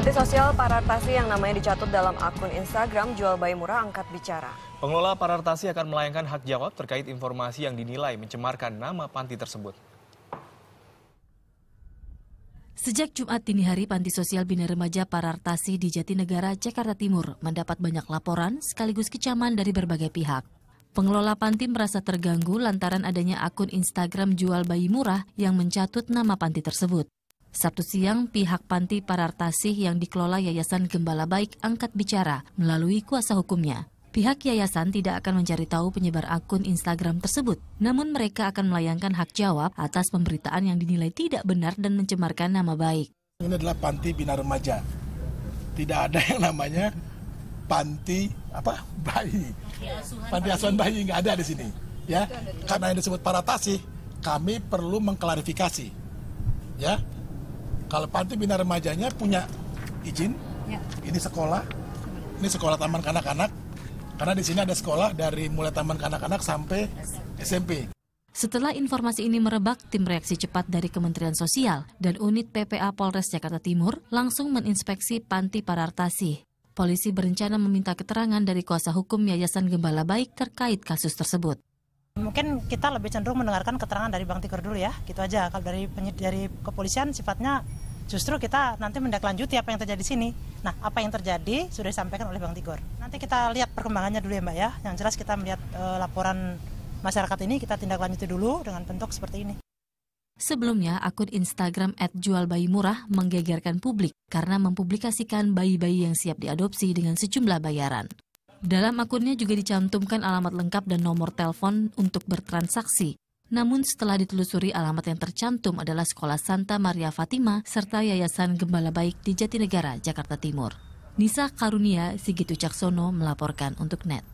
Panti sosial Parartasi yang namanya dicatut dalam akun Instagram Jual Bayi Murah Angkat Bicara. Pengelola Parartasi akan melayangkan hak jawab terkait informasi yang dinilai mencemarkan nama panti tersebut. Sejak Jumat dini hari, Panti Sosial Bina Remaja Parartasi di Jatinegara, Jakarta Timur mendapat banyak laporan sekaligus kecaman dari berbagai pihak. Pengelola panti merasa terganggu lantaran adanya akun Instagram jual bayi murah yang mencatut nama panti tersebut. Sabtu siang, pihak Panti Parartasih yang dikelola Yayasan Gembala Baik angkat bicara melalui kuasa hukumnya. Pihak yayasan tidak akan mencari tahu penyebar akun Instagram tersebut, namun mereka akan melayangkan hak jawab atas pemberitaan yang dinilai tidak benar dan mencemarkan nama baik. Ini adalah panti bina remaja. Tidak ada yang namanya panti apa bayi. Panti asuhan bayi nggak ada di sini. Ya, karena yang disebut paratasi, kami perlu mengklarifikasi. Ya, kalau panti bina remajanya punya izin, ya. ini sekolah, ini sekolah taman kanak-kanak, karena di sini ada sekolah dari mulai taman kanak-kanak sampai SMP. Setelah informasi ini merebak, tim reaksi cepat dari Kementerian Sosial dan unit PPA Polres Jakarta Timur langsung meninspeksi panti Parartasi. Polisi berencana meminta keterangan dari kuasa hukum Yayasan Gembala Baik terkait kasus tersebut. Mungkin kita lebih cenderung mendengarkan keterangan dari Bang Tiger dulu ya, gitu aja. Kalau dari dari kepolisian sifatnya justru kita nanti mendaklanjuti apa yang terjadi di sini. Nah, apa yang terjadi sudah disampaikan oleh Bang Tigor. Nanti kita lihat perkembangannya dulu ya Mbak ya. Yang jelas kita melihat e, laporan masyarakat ini kita tindak lanjuti dulu dengan bentuk seperti ini. Sebelumnya, akun Instagram @jualbayimurah menggegerkan publik karena mempublikasikan bayi-bayi yang siap diadopsi dengan sejumlah bayaran. Dalam akunnya juga dicantumkan alamat lengkap dan nomor telepon untuk bertransaksi. Namun setelah ditelusuri alamat yang tercantum adalah Sekolah Santa Maria Fatima serta Yayasan Gembala Baik di Jatinegara, Jakarta Timur. Nisa Karunia Sigit Caksono melaporkan untuk NET.